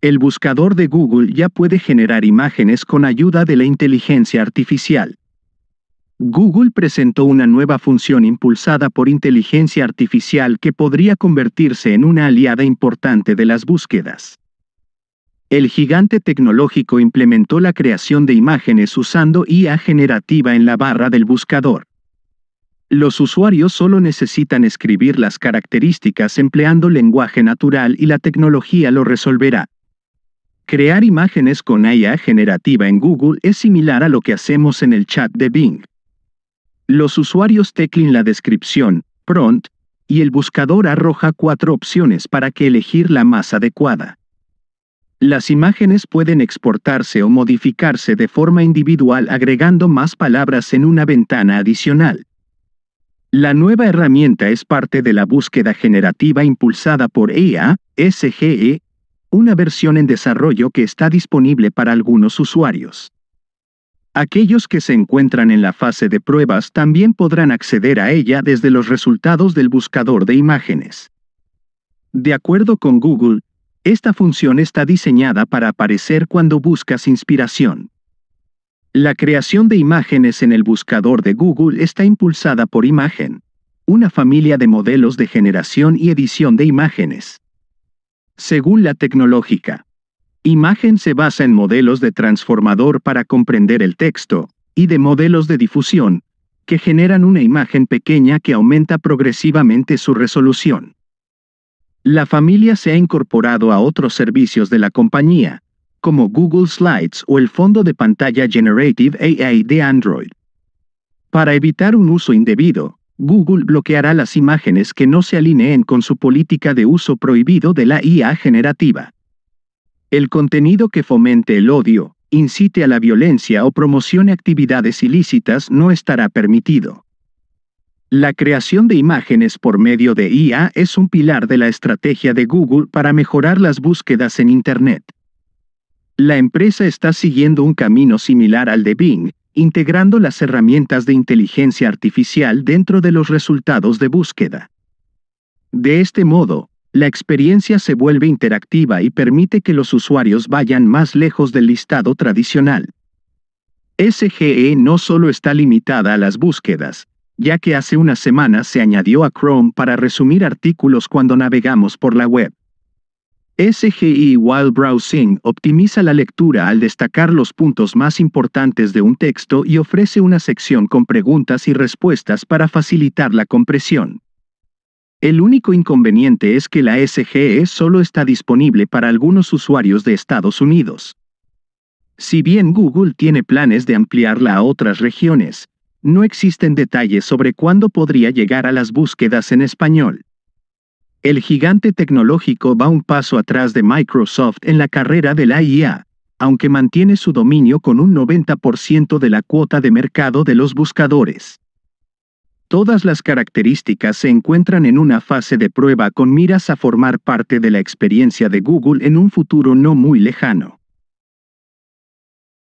El buscador de Google ya puede generar imágenes con ayuda de la inteligencia artificial. Google presentó una nueva función impulsada por inteligencia artificial que podría convertirse en una aliada importante de las búsquedas. El gigante tecnológico implementó la creación de imágenes usando IA generativa en la barra del buscador. Los usuarios solo necesitan escribir las características empleando lenguaje natural y la tecnología lo resolverá. Crear imágenes con IA generativa en Google es similar a lo que hacemos en el chat de Bing. Los usuarios teclen la descripción, prompt, y el buscador arroja cuatro opciones para que elegir la más adecuada. Las imágenes pueden exportarse o modificarse de forma individual agregando más palabras en una ventana adicional. La nueva herramienta es parte de la búsqueda generativa impulsada por EA, SGE una versión en desarrollo que está disponible para algunos usuarios. Aquellos que se encuentran en la fase de pruebas también podrán acceder a ella desde los resultados del buscador de imágenes. De acuerdo con Google, esta función está diseñada para aparecer cuando buscas inspiración. La creación de imágenes en el buscador de Google está impulsada por Imagen, una familia de modelos de generación y edición de imágenes. Según la tecnológica, imagen se basa en modelos de transformador para comprender el texto, y de modelos de difusión, que generan una imagen pequeña que aumenta progresivamente su resolución. La familia se ha incorporado a otros servicios de la compañía, como Google Slides o el fondo de pantalla Generative AI de Android. Para evitar un uso indebido, Google bloqueará las imágenes que no se alineen con su política de uso prohibido de la IA generativa. El contenido que fomente el odio, incite a la violencia o promocione actividades ilícitas no estará permitido. La creación de imágenes por medio de IA es un pilar de la estrategia de Google para mejorar las búsquedas en Internet. La empresa está siguiendo un camino similar al de Bing, integrando las herramientas de inteligencia artificial dentro de los resultados de búsqueda. De este modo, la experiencia se vuelve interactiva y permite que los usuarios vayan más lejos del listado tradicional. SGE no solo está limitada a las búsquedas, ya que hace unas semanas se añadió a Chrome para resumir artículos cuando navegamos por la web. SGI While Browsing optimiza la lectura al destacar los puntos más importantes de un texto y ofrece una sección con preguntas y respuestas para facilitar la compresión. El único inconveniente es que la SGE solo está disponible para algunos usuarios de Estados Unidos. Si bien Google tiene planes de ampliarla a otras regiones, no existen detalles sobre cuándo podría llegar a las búsquedas en español. El gigante tecnológico va un paso atrás de Microsoft en la carrera de la IA, aunque mantiene su dominio con un 90% de la cuota de mercado de los buscadores. Todas las características se encuentran en una fase de prueba con miras a formar parte de la experiencia de Google en un futuro no muy lejano.